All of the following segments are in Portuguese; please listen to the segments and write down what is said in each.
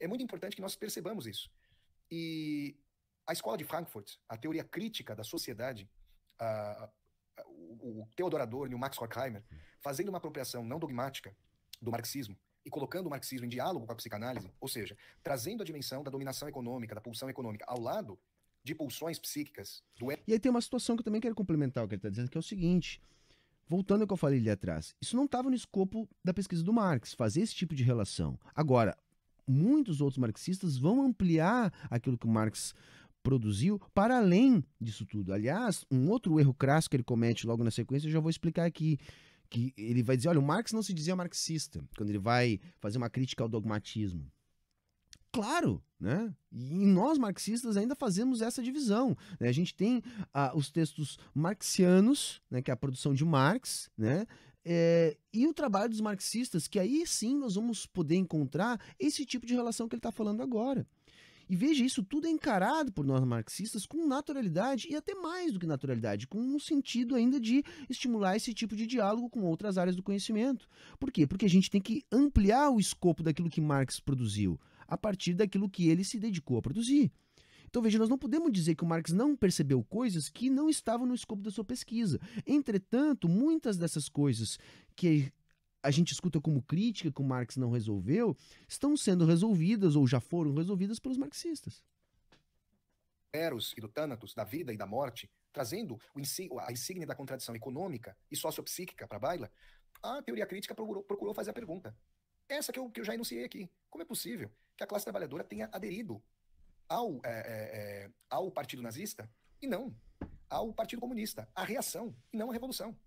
É muito importante que nós percebamos isso. E a escola de Frankfurt, a teoria crítica da sociedade, a, a, o, o Theodor Adorno e o Max Horkheimer, fazendo uma apropriação não dogmática do marxismo e colocando o marxismo em diálogo com a psicanálise, ou seja, trazendo a dimensão da dominação econômica, da pulsão econômica, ao lado de pulsões psíquicas. Do... E aí tem uma situação que eu também quero complementar o que ele está dizendo, que é o seguinte. Voltando ao que eu falei ali atrás, isso não estava no escopo da pesquisa do Marx, fazer esse tipo de relação. Agora, muitos outros marxistas vão ampliar aquilo que o Marx produziu para além disso tudo. Aliás, um outro erro crasso que ele comete logo na sequência, eu já vou explicar aqui, que ele vai dizer, olha, o Marx não se dizia marxista, quando ele vai fazer uma crítica ao dogmatismo. Claro, né? E nós marxistas ainda fazemos essa divisão. Né? A gente tem ah, os textos marxianos, né, que é a produção de Marx, né, é, e o trabalho dos marxistas, que aí sim nós vamos poder encontrar esse tipo de relação que ele está falando agora. E veja, isso tudo é encarado por nós marxistas com naturalidade e até mais do que naturalidade, com um sentido ainda de estimular esse tipo de diálogo com outras áreas do conhecimento. Por quê? Porque a gente tem que ampliar o escopo daquilo que Marx produziu a partir daquilo que ele se dedicou a produzir. Então veja, nós não podemos dizer que o Marx não percebeu coisas que não estavam no escopo da sua pesquisa. Entretanto, muitas dessas coisas que a gente escuta como crítica que o Marx não resolveu, estão sendo resolvidas ou já foram resolvidas pelos marxistas. Eros e do Tânatos, da vida e da morte, trazendo a insígnia da contradição econômica e sociopsíquica para a baila, a teoria crítica procurou, procurou fazer a pergunta. Essa que eu, que eu já enunciei aqui. Como é possível que a classe trabalhadora tenha aderido ao, é, é, é, ao partido nazista e não ao Partido Comunista, a reação e não a revolução.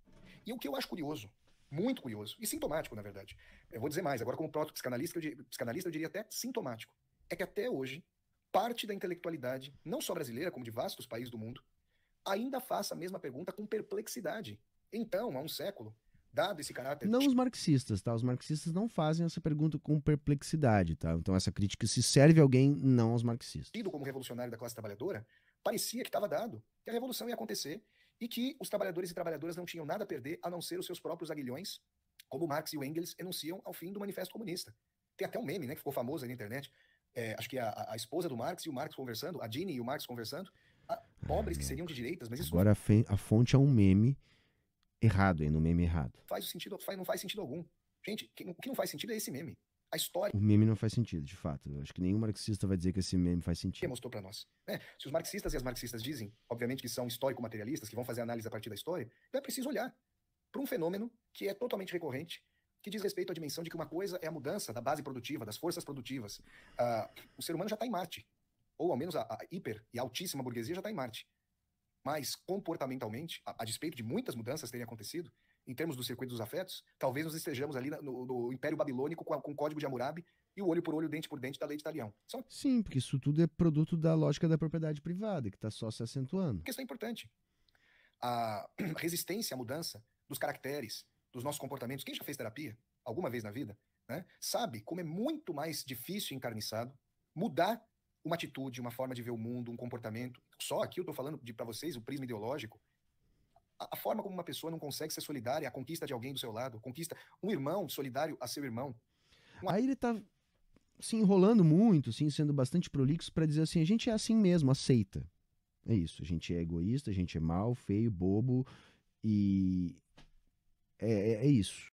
E o que eu acho curioso, muito curioso e sintomático, na verdade, eu vou dizer mais, agora como próprio psicanalista, psicanalista, eu diria até sintomático, é que até hoje, parte da intelectualidade, não só brasileira, como de vastos países do mundo, ainda faça a mesma pergunta com perplexidade. Então, há um século, dado esse caráter. Não os marxistas, tá? Os marxistas não fazem essa pergunta com perplexidade, tá? Então essa crítica se serve a alguém, não aos marxistas. Tido como revolucionário da classe trabalhadora, parecia que estava dado, que a revolução ia acontecer e que os trabalhadores e trabalhadoras não tinham nada a perder a não ser os seus próprios aguilhões, como Marx e Engels enunciam ao fim do Manifesto Comunista. Tem até um meme, né, que ficou famoso aí na internet. É, acho que a, a esposa do Marx e o Marx conversando, a Gini e o Marx conversando, a, pobres que ah, seriam de direitas, mas isso... Agora a fonte é um meme errado, hein? No meme errado. Faz sentido, faz, não faz sentido algum. Gente, o que não faz sentido é esse meme. A história. O meme não faz sentido, de fato. Eu acho que nenhum marxista vai dizer que esse meme faz sentido. Que mostrou para nós. É, se os marxistas e as marxistas dizem, obviamente, que são histórico-materialistas, que vão fazer análise a partir da história, então é preciso olhar para um fenômeno que é totalmente recorrente, que diz respeito à dimensão de que uma coisa é a mudança da base produtiva, das forças produtivas. Ah, o ser humano já está em Marte. Ou, ao menos, a, a hiper e altíssima burguesia já está em Marte. Mas comportamentalmente, a, a, despeito de muitas mudanças terem acontecido, em termos do circuito dos afetos, talvez nós estejamos ali no, no Império Babilônico com, a, com, o código de Hammurabi e o olho por olho, dente por dente da lei de Talião. São... Sim, porque isso tudo é produto da lógica da propriedade privada, que está só se acentuando. Uma questão importante. A resistência à mudança dos caracteres, dos nossos comportamentos. Quem já fez terapia alguma vez na vida, né, sabe como é muito mais difícil encarniçado mudar uma atitude, uma forma de ver o mundo, um comportamento. Só aqui eu estou falando de para vocês o prisma ideológico. A, a, forma como uma pessoa não consegue ser solidária a conquista de alguém do seu lado, conquista um irmão solidário a seu irmão. Aí ele está se enrolando muito, assim, sendo bastante prolixo para dizer assim, a gente é assim mesmo, aceita. É isso, a gente é egoísta, a gente é mal, feio, bobo e é, é, é isso.